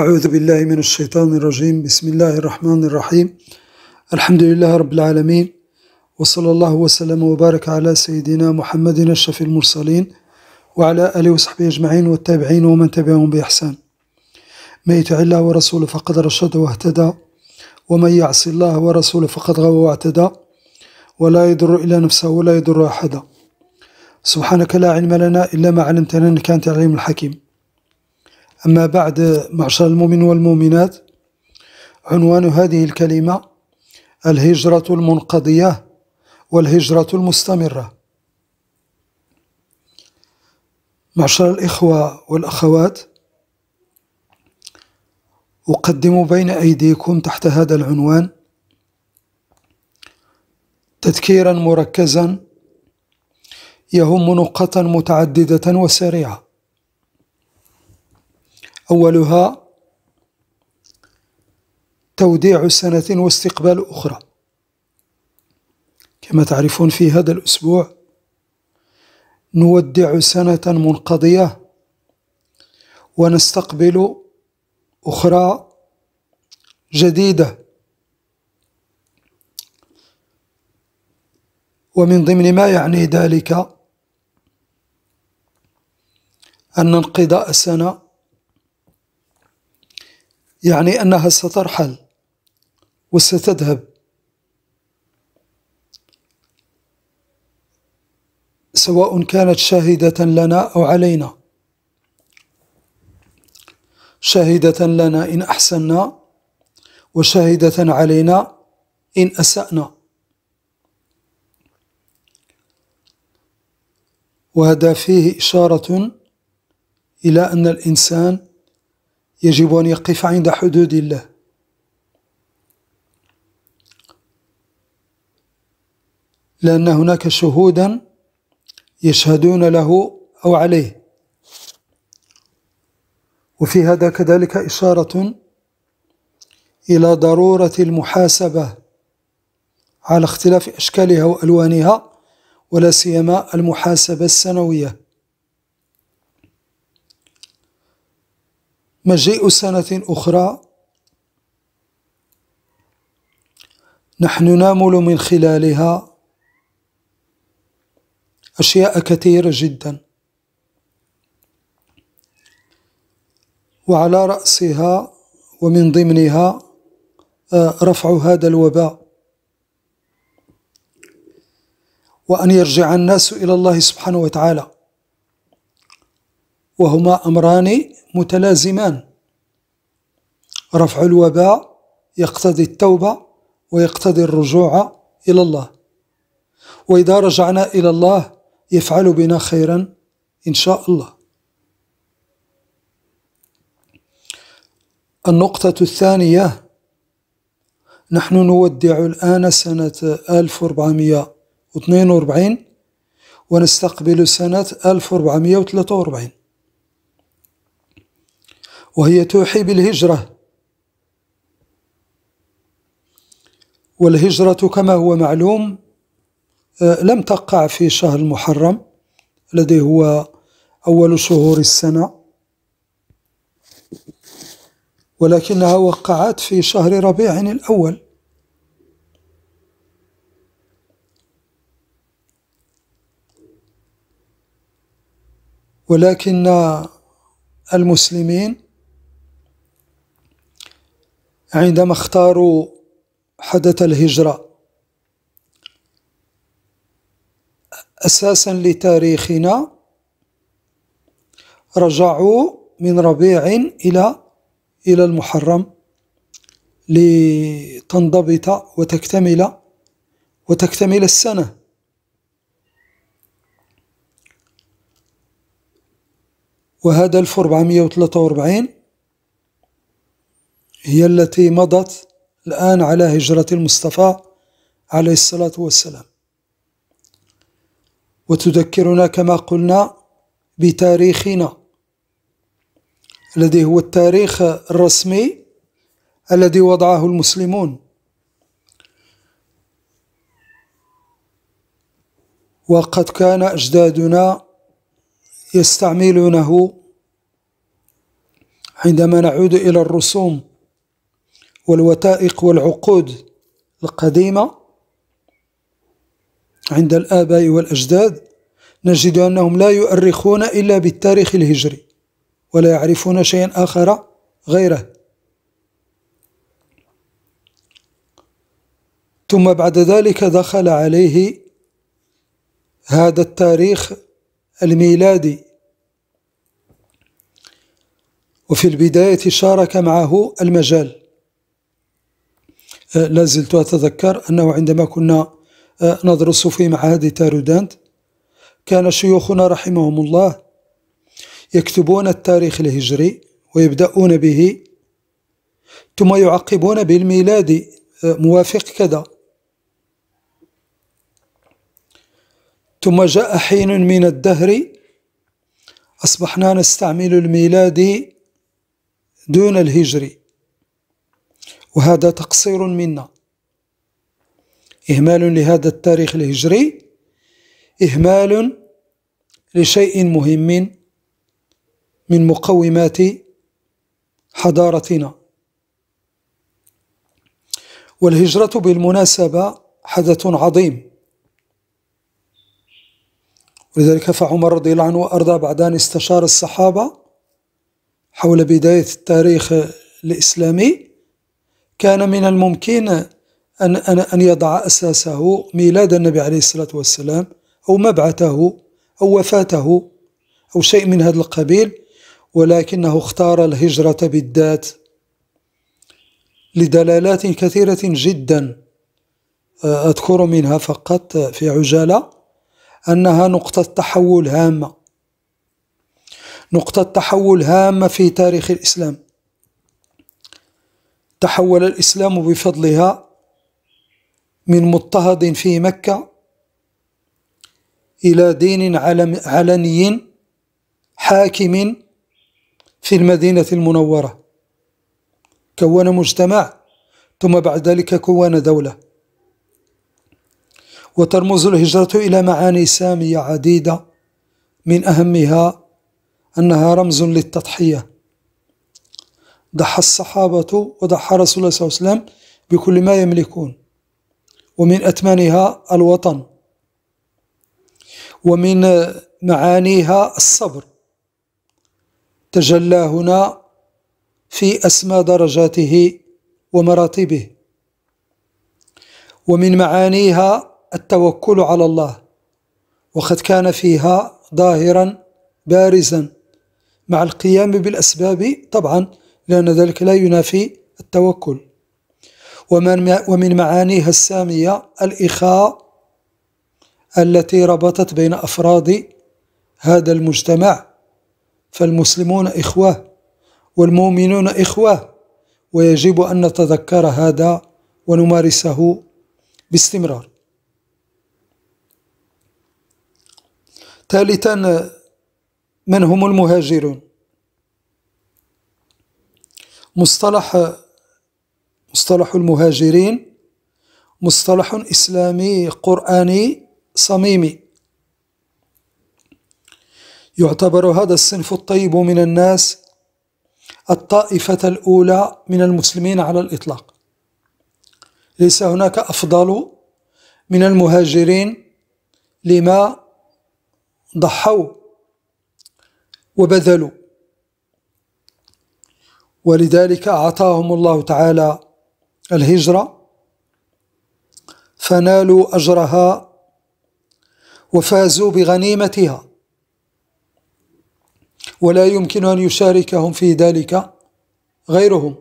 أعوذ بالله من الشيطان الرجيم بسم الله الرحمن الرحيم الحمد لله رب العالمين وصلى الله وسلم وبارك على سيدنا محمد الشفي المرسلين وعلى آله وصحبه أجمعين والتابعين ومن تبعهم بإحسان من يطع الله ورسوله فقد رشد واهتدى ومن يعص الله ورسوله فقد غوى واعتدى ولا يضر إلا نفسه ولا يضر أحدا سبحانك لا علم لنا إلا ما علمتنا إنك أنت العليم الحكيم أما بعد معشر المؤمن والمؤمنات عنوان هذه الكلمة الهجرة المنقضية والهجرة المستمرة معشر الإخوة والأخوات أقدم بين أيديكم تحت هذا العنوان تذكيرا مركزا يهم نقطا متعددة وسريعة أولها توديع سنة واستقبال أخرى كما تعرفون في هذا الأسبوع نودع سنة منقضية ونستقبل أخرى جديدة ومن ضمن ما يعني ذلك أن انقضاء سنة يعني أنها سترحل وستذهب سواء كانت شاهدة لنا أو علينا شاهدة لنا إن أحسنا وشاهدة علينا إن أسأنا وهذا فيه إشارة إلى أن الإنسان يجب أن يقف عند حدود الله لأن هناك شهودا يشهدون له أو عليه وفي هذا كذلك إشارة إلى ضرورة المحاسبة على اختلاف أشكالها وألوانها ولا سيما المحاسبة السنوية مجيء سنة أخرى نحن نامل من خلالها أشياء كثيرة جدا وعلى رأسها ومن ضمنها آه، رفع هذا الوباء وأن يرجع الناس إلى الله سبحانه وتعالى وهما أمران متلازمان رفع الوباء يقتضي التوبة ويقتضي الرجوع إلى الله وإذا رجعنا إلى الله يفعل بنا خيرا إن شاء الله النقطة الثانية نحن نودع الآن سنة 1442 ونستقبل سنة 1443 وهي توحي بالهجرة والهجرة كما هو معلوم آه، لم تقع في شهر المحرم الذي هو أول شهور السنة ولكنها وقعت في شهر ربيع الأول ولكن المسلمين عندما اختاروا حدث الهجرة أساسا لتاريخنا رجعوا من ربيع إلى إلى المحرم لتنضبط وتكتمل وتكتمل السنة وهذا 1443 هي التي مضت الآن على هجرة المصطفى عليه الصلاة والسلام وتذكرنا كما قلنا بتاريخنا الذي هو التاريخ الرسمي الذي وضعه المسلمون وقد كان أجدادنا يستعملونه عندما نعود إلى الرسوم والوثائق والعقود القديمة عند الآباء والأجداد نجد أنهم لا يؤرخون إلا بالتاريخ الهجري ولا يعرفون شيئا آخر غيره ثم بعد ذلك دخل عليه هذا التاريخ الميلادي وفي البداية شارك معه المجال أه، لا زلت أتذكر أنه عندما كنا أه، ندرس في معهد تارودانت كان شيوخنا رحمهم الله يكتبون التاريخ الهجري ويبدأون به ثم يعقبون بالميلاد أه، موافق كذا ثم جاء حين من الدهر أصبحنا نستعمل الميلادي دون الهجري وهذا تقصير منا إهمال لهذا التاريخ الهجري إهمال لشيء مهم من مقومات حضارتنا والهجرة بالمناسبة حدث عظيم ولذلك فعمر رضي الله عنه وأرضى بعد أن استشار الصحابة حول بداية التاريخ الإسلامي كان من الممكن أن أن أن يضع أساسه ميلاد النبي عليه الصلاة والسلام أو مبعثه أو وفاته أو شيء من هذا القبيل ولكنه اختار الهجرة بالذات لدلالات كثيرة جدا آه، أذكر منها فقط في عجالة أنها نقطة تحول هامة نقطة تحول هامة في تاريخ الإسلام تحول الإسلام بفضلها من مضطهد في مكة إلى دين علني حاكم في المدينة المنورة كون مجتمع ثم بعد ذلك كون دولة وترمز الهجرة إلى معاني سامية عديدة من أهمها أنها رمز للتضحية ضحى الصحابة وضحى رسول الله صلى الله عليه وسلم بكل ما يملكون ومن أتمانها الوطن ومن معانيها الصبر تجلى هنا في أسمى درجاته ومراتبه ومن معانيها التوكل على الله وقد كان فيها ظاهرا بارزا مع القيام بالأسباب طبعا لأن ذلك لا ينافي التوكل ومن ومن معانيها السامية الإخاء التي ربطت بين أفراد هذا المجتمع فالمسلمون إخوة والمؤمنون إخوة ويجب أن نتذكر هذا ونمارسه باستمرار ثالثا من هم المهاجرون مصطلح مصطلح المهاجرين مصطلح إسلامي قرآني صميمي يعتبر هذا الصنف الطيب من الناس الطائفة الأولى من المسلمين على الإطلاق ليس هناك أفضل من المهاجرين لما ضحوا وبذلوا ولذلك أعطاهم الله تعالى الهجرة فنالوا أجرها وفازوا بغنيمتها ولا يمكن أن يشاركهم في ذلك غيرهم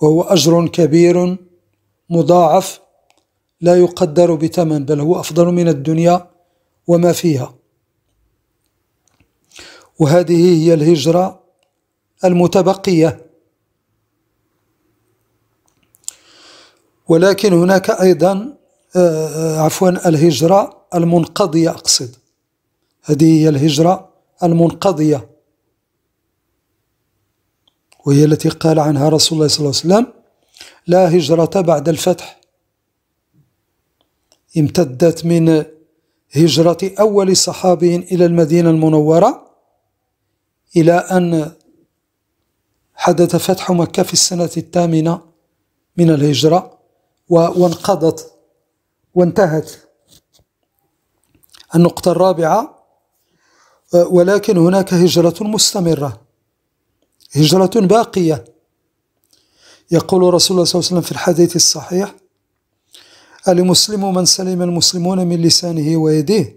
وهو أجر كبير مضاعف لا يقدر بثمن بل هو أفضل من الدنيا وما فيها وهذه هي الهجرة المتبقية ولكن هناك أيضا آه، آه، عفوا الهجرة المنقضية أقصد هذه هي الهجرة المنقضية وهي التي قال عنها رسول الله صلى الله عليه وسلم لا هجرة بعد الفتح امتدت من هجرة أول صحابي إلى المدينة المنورة إلى أن حدث فتح مكة في السنة الثامنة من الهجرة وانقضت وانتهت النقطة الرابعة ولكن هناك هجرة مستمرة هجرة باقية يقول رسول الله صلى الله عليه وسلم في الحديث الصحيح المسلم من سلم المسلمون من لسانه ويديه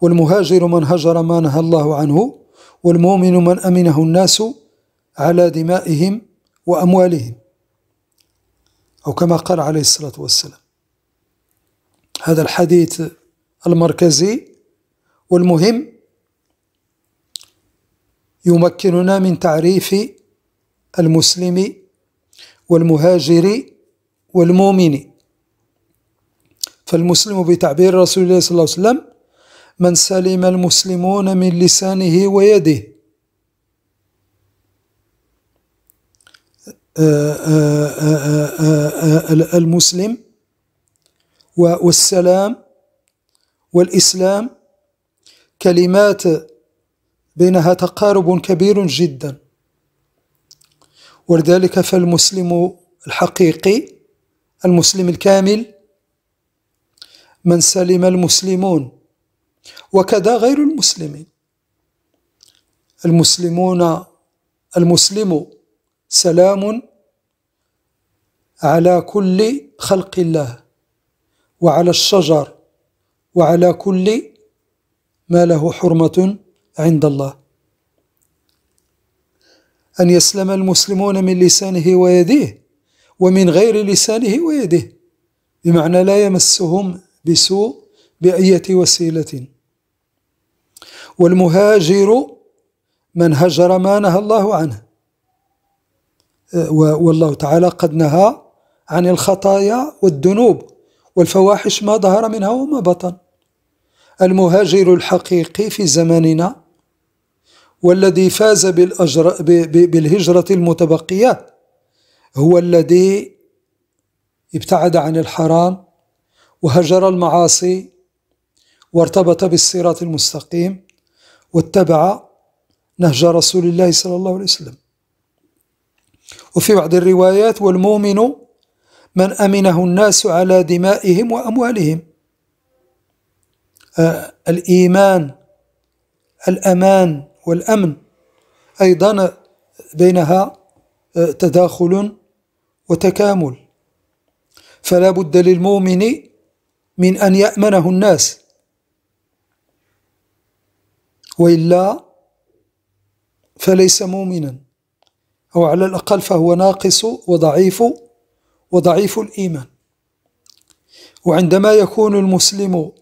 والمهاجر من هجر ما نهى الله عنه والمؤمن من أمنه الناس على دمائهم وأموالهم أو كما قال عليه الصلاة والسلام هذا الحديث المركزي والمهم يمكننا من تعريف المسلم والمهاجر والمؤمن فالمسلم بتعبير رسول الله صلى الله عليه وسلم من سلم المسلمون من لسانه ويده المسلم والسلام والإسلام كلمات بينها تقارب كبير جدا ولذلك فالمسلم الحقيقي المسلم الكامل من سلم المسلمون وكذا غير المسلمين المسلمون المسلم سلام على كل خلق الله وعلى الشجر وعلى كل ما له حرمة عند الله أن يسلم المسلمون من لسانه ويديه ومن غير لسانه ويديه بمعنى لا يمسهم بسوء بأية وسيلة والمهاجر من هجر ما نهى الله عنه أه، والله تعالى قد نهى عن الخطايا والذنوب والفواحش ما ظهر منها وما بطن المهاجر الحقيقي في زماننا والذي فاز بالأجر... بالهجرة المتبقية هو الذي ابتعد عن الحرام وهجر المعاصي وارتبط بالصراط المستقيم واتبع نهج رسول الله صلى الله عليه وسلم وفي بعض الروايات والمؤمن من أمنه الناس على دمائهم وأموالهم آه، الإيمان الأمان والأمن أيضا بينها آه، تداخل وتكامل فلا بد للمؤمن من أن يأمنه الناس وإلا فليس مؤمنا أو على الأقل فهو ناقص وضعيف وضعيف الإيمان وعندما يكون المسلم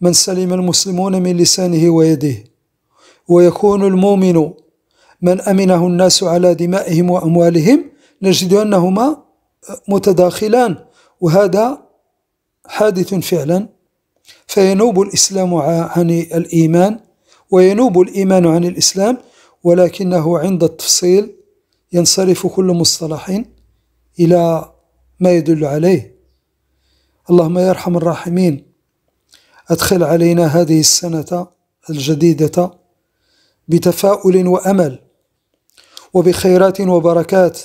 من سلم المسلمون من لسانه ويده ويكون المؤمن من أمنه الناس على دمائهم وأموالهم نجد أنهما متداخلان وهذا حادث فعلا فينوب الإسلام عن الإيمان وينوب الإيمان عن الإسلام ولكنه عند التفصيل ينصرف كل مصطلح إلى ما يدل عليه اللهم يا ارحم الراحمين أدخل علينا هذه السنة الجديدة بتفاؤل وأمل وبخيرات وبركات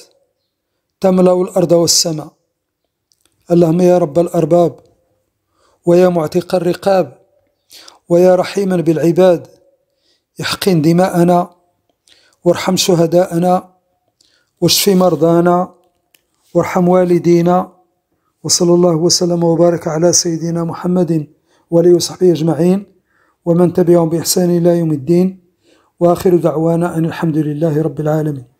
تملأ الأرض والسماء اللهم يا رب الأرباب ويا معتق الرقاب ويا رحيما بالعباد احقن دماءنا وارحم شهداءنا واشف مرضانا وارحم والدينا وصلى الله وسلم وبارك على سيدنا محمد وآله وصحبه أجمعين ومن تبعهم بإحسان إلى يوم الدين وآخر دعوانا أن الحمد لله رب العالمين